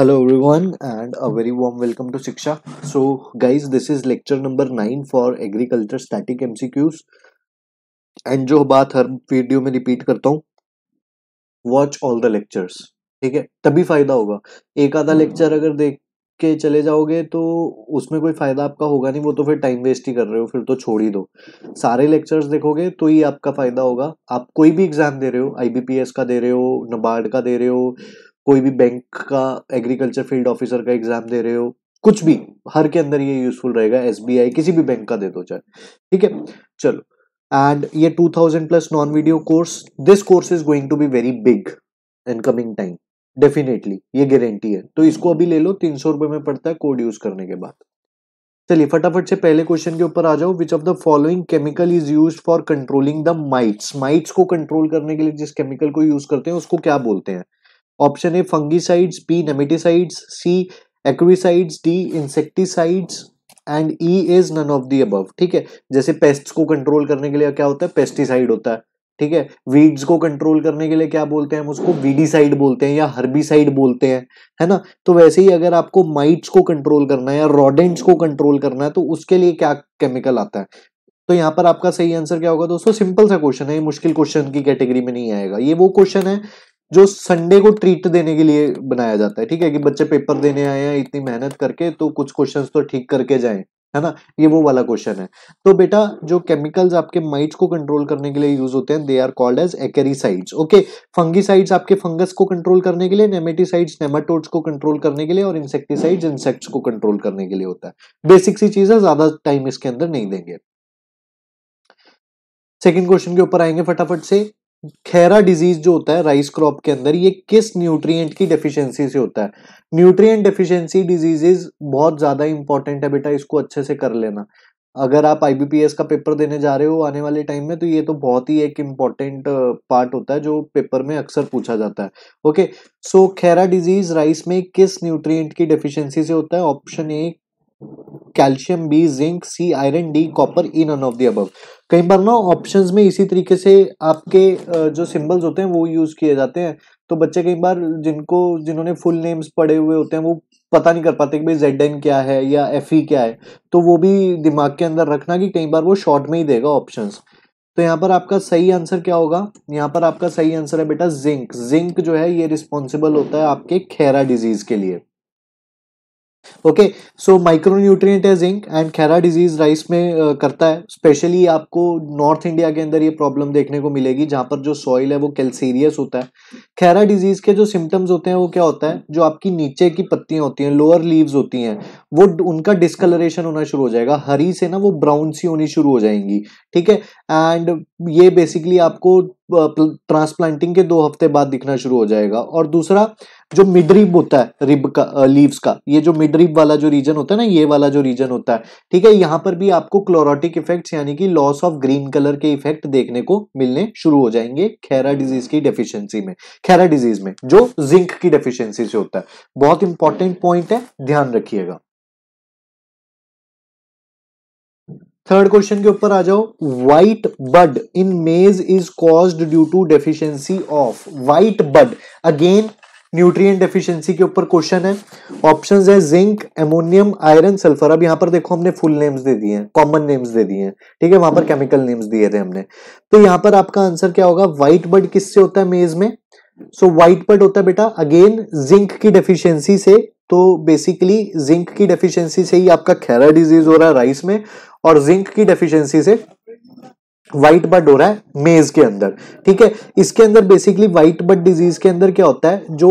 Hello everyone and a very warm welcome to Shiksha so guys this is lecture number nine for agriculture static MCQs and जो बात हर video में repeat करता हूँ watch all the lectures ठीक है तभी फायदा होगा एक आधा लेक्चर हम्म। अगर देख के चले जाओगे तो उसमें कोई फायदा आपका होगा नहीं वो तो फिर टाइम वेस्ट ही कर रहे हो फिर तो छोड़ ही दो सारे लेक्चर्स देखोगे तो ही आपका फायदा होगा आप कोई भी एग्जाम दे रहे हो आईबीपीएस का दे रहे हो नबार्ड का दे रहे हो कोई भी बैंक का एग्रीकल्चर फील्ड ऑफिसर का एग्जाम दे रहे हो कुछ भी हर के अंदर ये यूजफुल रहेगा एस किसी भी बैंक का दे दो चाहे ठीक है चलो एंड ये 2000 plus non video course this course is going to be very big in coming time definitely ये गारंटी है तो इसको अभी ले लो तीन सौ रुपए में पड़ता है कोड यूज करने के बाद चलिए फटाफट से पहले क्वेश्चन के ऊपर आ जाओ which of the following chemical is use for controlling the mites mites को कंट्रोल करने के लिए जिस केमिकल को यूज करते हैं उसको क्या बोलते हैं option A fungicides B nematicides C acaricides D insecticides and E is none of the above ठीक है जैसे पेस्ट्स को कंट्रोल करने के लिए क्या होता है पेस्टिसाइड होता है ठीक है वीड्स को कंट्रोल करने के लिए क्या बोलते हैं हम उसको वीडीसाइड बोलते हैं या हर्बिसाइड बोलते हैं है ना तो वैसे ही अगर आपको माइट्स को कंट्रोल करना है या रॉडेंट्स को कंट्रोल करना है तो उसके लिए क्या केमिकल आता है तो यहाँ पर आपका सही आंसर क्या होगा दोस्तों सिंपल सा क्वेश्चन है ये मुश्किल क्वेश्चन की कैटेगरी में नहीं आएगा ये वो क्वेश्चन है जो संडे को ट्रीट देने के लिए बनाया जाता है ठीक है कि बच्चे पेपर देने आए हैं इतनी मेहनत करके तो कुछ क्वेश्चन तो ठीक करके जाए है ना ये वो वाला क्वेश्चन है तो बेटा जो केमिकल्स आपके माइट्स को कंट्रोल करने के लिए यूज होते हैं they are called as acaricides okay fungicides आपके फंगस को कंट्रोल करने के लिए नेमेटिसाइड्स नेमाटोड्स को कंट्रोल करने के लिए और इंसेक्टिसाइड्स इंसेक्ट्स को कंट्रोल करने के लिए होता है बेसिक सी चीज है ज्यादा टाइम इसके अंदर नहीं देंगे सेकेंड क्वेश्चन के ऊपर आएंगे फटाफट से खैरा डिजीज जो होता है राइस क्रॉप के अंदर ये किस न्यूट्रिएंट की डेफिशिएंसी से होता है न्यूट्रिएंट डेफिशिएंसी डिजीजेज बहुत ज़्यादा इंपॉर्टेंट है बेटा इसको अच्छे से कर लेना अगर आप आईबीपीएस का पेपर देने जा रहे हो आने वाले टाइम में तो ये तो बहुत ही एक इंपॉर्टेंट पार्ट होता है जो पेपर में अक्सर पूछा जाता है okay so Khaira disease rice में किस न्यूट्रिएंट की डेफिशिएंसी से होता है option A calcium B zinc C iron D copper none of the above कई बार ना ऑप्शंस में इसी तरीके से आपके जो सिंबल्स होते हैं वो यूज किए जाते हैं तो बच्चे कई बार जिनको जिन्होंने फुल नेम्स पढ़े हुए होते हैं वो पता नहीं कर पाते कि भाई जेड एन क्या है या एफ ई क्या है तो वो भी दिमाग के अंदर रखना कि कई बार वो शॉर्ट में ही देगा ऑप्शंस तो यहाँ पर आपका सही आंसर क्या होगा यहाँ पर आपका सही आंसर है बेटा जिंक जिंक जो है ये रिस्पॉन्सिबल होता है आपके खेरा डिजीज के लिए okay so micronutrient zinc and Khaira disease rice में uh, करता है स्पेशली आपको नॉर्थ इंडिया के अंदर ये प्रॉब्लम देखने को मिलेगी जहां पर जो सॉइल है वो कैल्सीरियस होता है खैरा डिजीज के जो सिम्टम्स होते हैं वो क्या होता है जो आपकी नीचे की पत्तियां होती हैं लोअर लीव्स होती हैं वो उनका डिस्कलरेशन होना शुरू हो जाएगा हरी से ना वो ब्राउन सी होनी शुरू हो जाएंगी ठीक है एंड ये बेसिकली आपको ट्रांसप्लांटिंग uh, के दो हफ्ते बाद दिखना शुरू हो जाएगा और दूसरा जो मिडरिब होता है रिब का लीव्स का ये जो मिडरिब वाला जो रीजन होता है ना ये वाला जो रीजन होता है ठीक है यहाँ पर भी आपको क्लोरोटिक इफेक्ट्स यानी कि लॉस ऑफ ग्रीन कलर के इफेक्ट देखने को मिलने शुरू हो जाएंगे खैरा डिजीज की डेफिशिएंसी में खैरा डिजीज में जो जिंक की डेफिशियंसी से होता है बहुत इंपॉर्टेंट पॉइंट है ध्यान रखिएगा थर्ड क्वेश्चन के ऊपर आ जाओ white bud in maize is caused due to deficiency of white bud again nutrient deficiency के ऊपर क्वेश्चन है ऑप्शन है जिंक एमोनियम आयरन सल्फर अब यहाँ पर देखो हमने फुल नेम्स दे दिए हैं कॉमन नेम्स दे दिए हैं ठीक है वहां पर केमिकल नेम्स दिए थे हमने तो यहाँ पर आपका आंसर क्या होगा व्हाइट बर्ड किससे होता है मेज में सो व्हाइट बर्ड होता है बेटा अगेन जिंक की डेफिशियंसी से तो बेसिकली जिंक की डेफिशियंसी से ही आपका खैरा डिजीज हो रहा है राइस में और जिंक की डेफिशियंसी से वाइट बर्ड हो रहा है मेज के अंदर ठीक है इसके अंदर बेसिकली व्हाइट बर्ड डिजीज के अंदर क्या होता है जो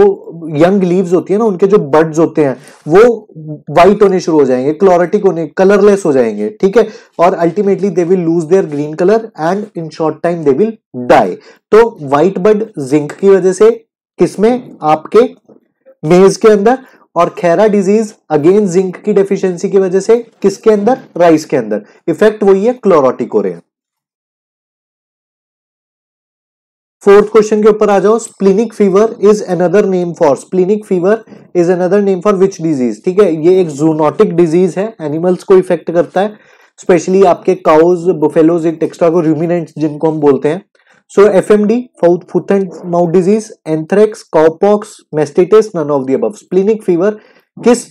यंग लीव्स होती है ना उनके जो बर्ड्स होते हैं वो वाइट होने शुरू हो जाएंगे क्लोरेटिक होने कलरलेस हो जाएंगे ठीक है और ultimately they will lose their green colour and in short time they will die तो व्हाइट बर्ड जिंक की वजह से किसमें आपके मेज के अंदर और खैरा डिजीज अगेन जिंक की डेफिशिएंसी की वजह से किसके अंदर राइस के अंदर इफेक्ट वही है क्लोरोटिक हो रहे हैं फोर्थ क्वेश्चन के ऊपर आ जाओ splenic fever is another name for splenic fever is another name for which disease ठीक है ये एक जूनोटिक डिजीज है एनिमल्स को इफेक्ट करता है स्पेशली आपके काउज बुफेलोज एक टेक्स्ट्रा को रूमिनेंट जिनको हम बोलते हैं so F M D foot and mouth disease anthrax cowpox mastitis none of the above splenic fever किस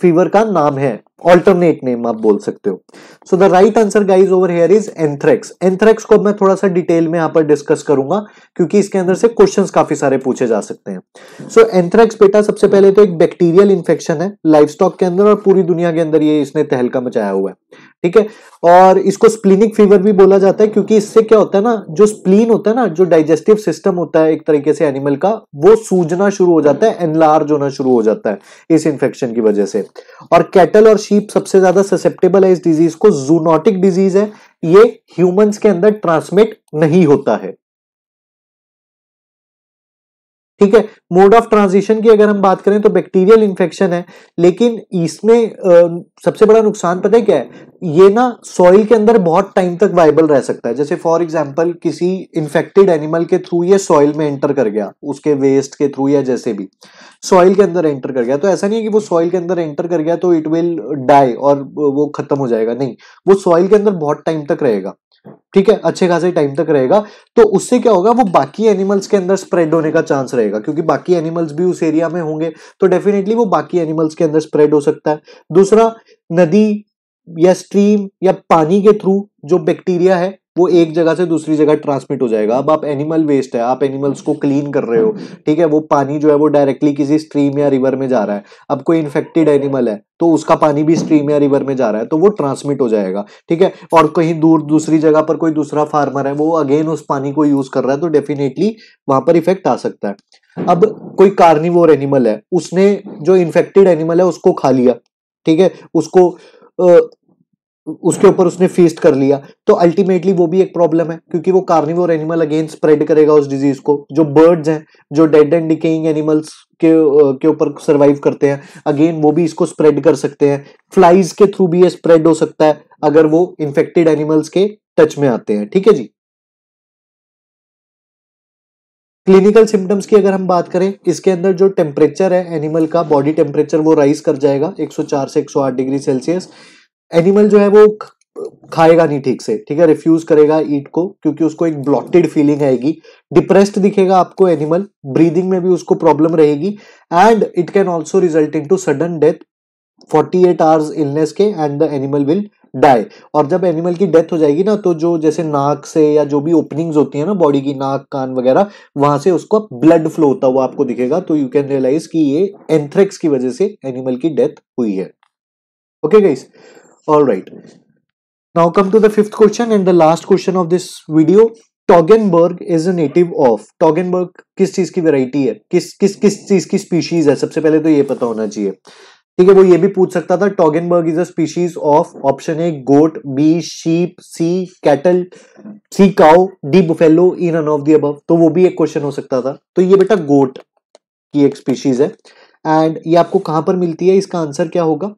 फीवर का नाम है ऑल्टरनेट नेम आप बोल सकते हो so the right answer guys over here is anthrax anthrax को मैं थोड़ा सा डिटेल में यहां पर डिस्कस करूंगा क्योंकि इसके अंदर से क्वेश्चन काफी सारे पूछे जा सकते हैं सो so, एंथ्रेक्स बेटा सबसे पहले तो एक बैक्टीरियल इन्फेक्शन है लाइफ स्टॉक के अंदर और पूरी दुनिया के अंदर ये इसने तहलका मचाया हुआ है ठीक है और इसको स्प्लीनिक फीवर भी बोला जाता है क्योंकि इससे क्या होता है ना जो स्प्लीन होता है ना जो डाइजेस्टिव सिस्टम होता है एक तरीके से एनिमल का वो सूजना शुरू हो जाता है एनलार्ज होना शुरू हो जाता है इस इन्फेक्शन की वजह से और कैटल और शीप सबसे ज्यादा ससेप्टेबल है इस डिजीज को जूनोटिक डिजीज है ये ह्यूमंस के अंदर ट्रांसमिट नहीं होता है ठीक है मोड ऑफ ट्रांजिशन की अगर हम बात करें तो बैक्टीरियल इन्फेक्शन है लेकिन इसमें सबसे बड़ा नुकसान पता है क्या है ये ना सॉइल के अंदर बहुत टाइम तक वाइबल रह सकता है जैसे फॉर एग्जांपल किसी इन्फेक्टेड एनिमल के थ्रू ये सॉइल में एंटर कर गया उसके वेस्ट के थ्रू या जैसे भी सॉइल के अंदर एंटर कर गया तो ऐसा नहीं है कि वो सॉइल के अंदर एंटर कर गया तो इट विल डाई और वो खत्म हो जाएगा नहीं वो सॉइल के अंदर बहुत टाइम तक रहेगा ठीक है अच्छे खासे टाइम तक रहेगा तो उससे क्या होगा वो बाकी एनिमल्स के अंदर स्प्रेड होने का चांस रहेगा क्योंकि बाकी एनिमल्स भी उस एरिया में होंगे तो डेफिनेटली वो बाकी एनिमल्स के अंदर स्प्रेड हो सकता है दूसरा नदी या स्ट्रीम या पानी के थ्रू जो बैक्टीरिया है वो एक जगह से दूसरी जगह ट्रांसमिट हो जाएगा अब आप एनिमल वेस्ट है आप एनिमल्स को क्लीन कर रहे हो ठीक है वो पानी जो है वो डायरेक्टली किसी स्ट्रीम या रिवर में जा रहा है अब कोई इन्फेक्टेड एनिमल है तो उसका पानी भी स्ट्रीम या रिवर में जा रहा है तो वो ट्रांसमिट हो जाएगा ठीक है और कहीं दूर दूसरी जगह पर कोई दूसरा फार्मर है वो अगेन उस पानी को यूज कर रहा है तो डेफिनेटली वहां पर इफेक्ट आ सकता है अब कोई कार्निवोर एनिमल है उसने जो इन्फेक्टेड एनिमल है उसको खा लिया ठीक है उसको उसके ऊपर उसने फेस्ट कर लिया तो अल्टीमेटली वो भी एक प्रॉब्लम है क्योंकि वो कार्निवोर एनिमल अगेन स्प्रेड करेगा उस डिजीज को जो बर्ड्स हैं जो डेड एंड डिकेइंग एनिमल्स के के ऊपर सरवाइव करते हैं अगेन वो भी इसको स्प्रेड कर सकते हैं फ्लाइज के थ्रू भी ये स्प्रेड हो सकता है अगर वो इन्फेक्टेड एनिमल्स के टच में आते हैं ठीक है जी क्लिनिकल सिम्टम्स की अगर हम बात करें इसके अंदर जो टेम्परेचर है एनिमल का बॉडी टेम्परेचर वो राइज कर जाएगा 104 से 108 डिग्री सेल्सियस एनिमल जो है वो खाएगा नहीं ठीक से ठीक है रिफ्यूज करेगा ईट को क्योंकि उसको एक ब्लॉटेड फीलिंग आएगी डिप्रेस्ड दिखेगा आपको एनिमल ब्रीदिंग में भी उसको प्रॉब्लम रहेगी and it can also result in to sudden death at hours illness के and the animal will die और जब एनिमल की डेथ हो जाएगी ना तो जो जैसे नाक से या जो भी ओपनिंग्स होती है ना बॉडी की नाक कान वगैरह वहां से उसको ब्लड फ्लो होता हुआ आपको दिखेगा तो यू कैन रियलाइज कि ये एंथ्रेक्स की वजह से एनिमल की डेथ हुई है okay okay guys all right now come to the fifth question and the last question of this video Toggenburg is a native of Toggenburg किस चीज की वेराइटी है किस किस किस चीज की स्पीशीज है सबसे पहले तो ये पता होना चाहिए ठीक है वो ये भी पूछ सकता था Toggenburg is a species of option A goat B sheep C cattle C cow D buffalo none of the above तो वो भी एक क्वेश्चन हो सकता था तो ये बेटा गोट की एक स्पीशीज है एंड ये आपको कहां पर मिलती है इसका आंसर क्या होगा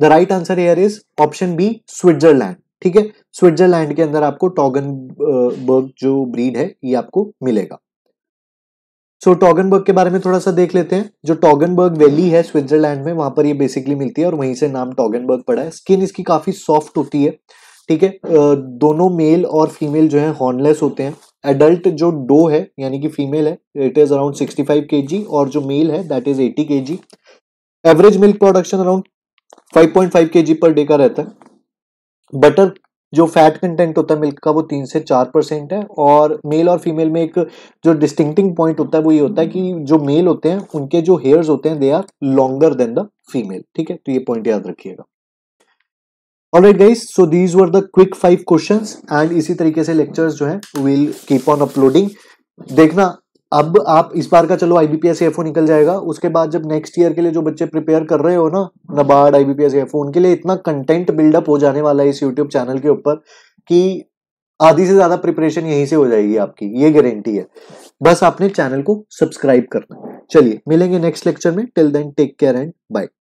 the right answer here is option B Switzerland ठीक है स्विट्जरलैंड के अंदर आपको बर्ग जो ब्रीड है ये आपको मिलेगा सो so, टॉगनबर्ग के बारे में थोड़ा सा देख लेते हैं जो टॉगनबर्ग वैली है स्विट्जरलैंड में वहां पर ये बेसिकली मिलती है और वहीं से नाम टॉगनबर्ग पड़ा है स्किन इसकी काफी सॉफ्ट होती है ठीक है दोनों मेल और फीमेल जो है हॉर्नलेस होते हैं एडल्ट जो डो है यानी कि फीमेल है it is around sixty five और जो मेल है दैट इज एटी के average milk production around 5.5 kg per day का रहता है बटर जो फैट कंटेंट होता है मिल्क का वो तीन से चार परसेंट है और मेल और फीमेल में एक जो डिस्टिंक्टिंग पॉइंट होता है वो ये होता है कि जो मेल होते हैं उनके जो हेयर्स होते हैं they are longer than the female ठीक है तो ये पॉइंट याद रखिएगा alright guys so these were the quick five questions and इसी तरीके से लेक्चर्स जो है विल कीप ऑन अपलोडिंग देखना अब आप इस बार का चलो आईबीपीएस एफ निकल जाएगा उसके बाद जब नेक्स्ट ईयर के लिए जो बच्चे प्रिपेयर कर रहे हो ना नबार्ड आईबीपीएस एफ उनके लिए इतना कंटेंट बिल्डअप हो जाने वाला है इस यूट्यूब चैनल के ऊपर कि आधी से ज्यादा प्रिपरेशन यहीं से हो जाएगी आपकी ये गारंटी है बस आपने चैनल को सब्सक्राइब करना चलिए मिलेंगे नेक्स्ट लेक्चर में till then take care and bye